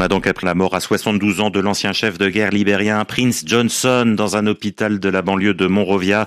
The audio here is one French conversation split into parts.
On a donc appris la mort à 72 ans de l'ancien chef de guerre libérien Prince Johnson dans un hôpital de la banlieue de Monrovia.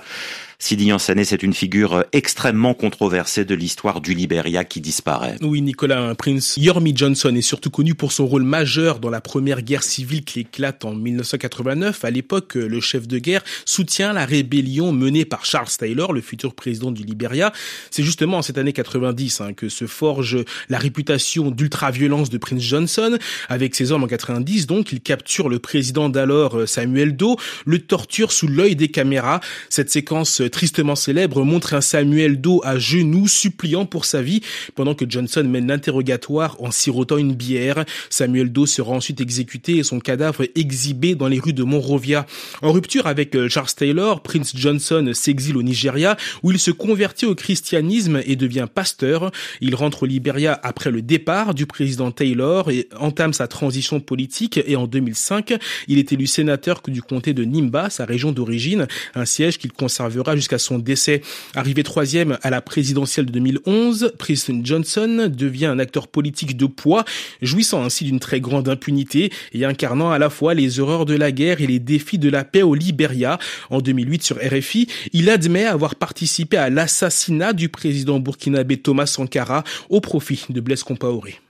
Sidi Sané, c'est une figure euh, extrêmement controversée de l'histoire du Libéria qui disparaît. Oui, Nicolas Prince Yormi Johnson est surtout connu pour son rôle majeur dans la première guerre civile qui éclate en 1989. À l'époque, euh, le chef de guerre soutient la rébellion menée par Charles Taylor, le futur président du Libéria. C'est justement en cette année 90 hein, que se forge la réputation d'ultra-violence de Prince Johnson. Avec ses hommes en 90, donc, il capture le président d'alors, euh, Samuel Doe, le torture sous l'œil des caméras. Cette séquence euh, tristement célèbre montre un Samuel Doe à genoux suppliant pour sa vie pendant que Johnson mène l'interrogatoire en sirotant une bière. Samuel Doe sera ensuite exécuté et son cadavre exhibé dans les rues de Monrovia. En rupture avec euh, Charles Taylor, Prince Johnson s'exile au Nigeria où il se convertit au christianisme et devient pasteur. Il rentre au Liberia après le départ du président Taylor et entame sa transition politique et en 2005, il est élu sénateur du comté de Nimba, sa région d'origine, un siège qu'il conservera jusqu'à son décès. Arrivé troisième à la présidentielle de 2011, Preston Johnson devient un acteur politique de poids, jouissant ainsi d'une très grande impunité et incarnant à la fois les horreurs de la guerre et les défis de la paix au Liberia. En 2008 sur RFI, il admet avoir participé à l'assassinat du président burkinabé Thomas Sankara au profit de Blaise Compaoré.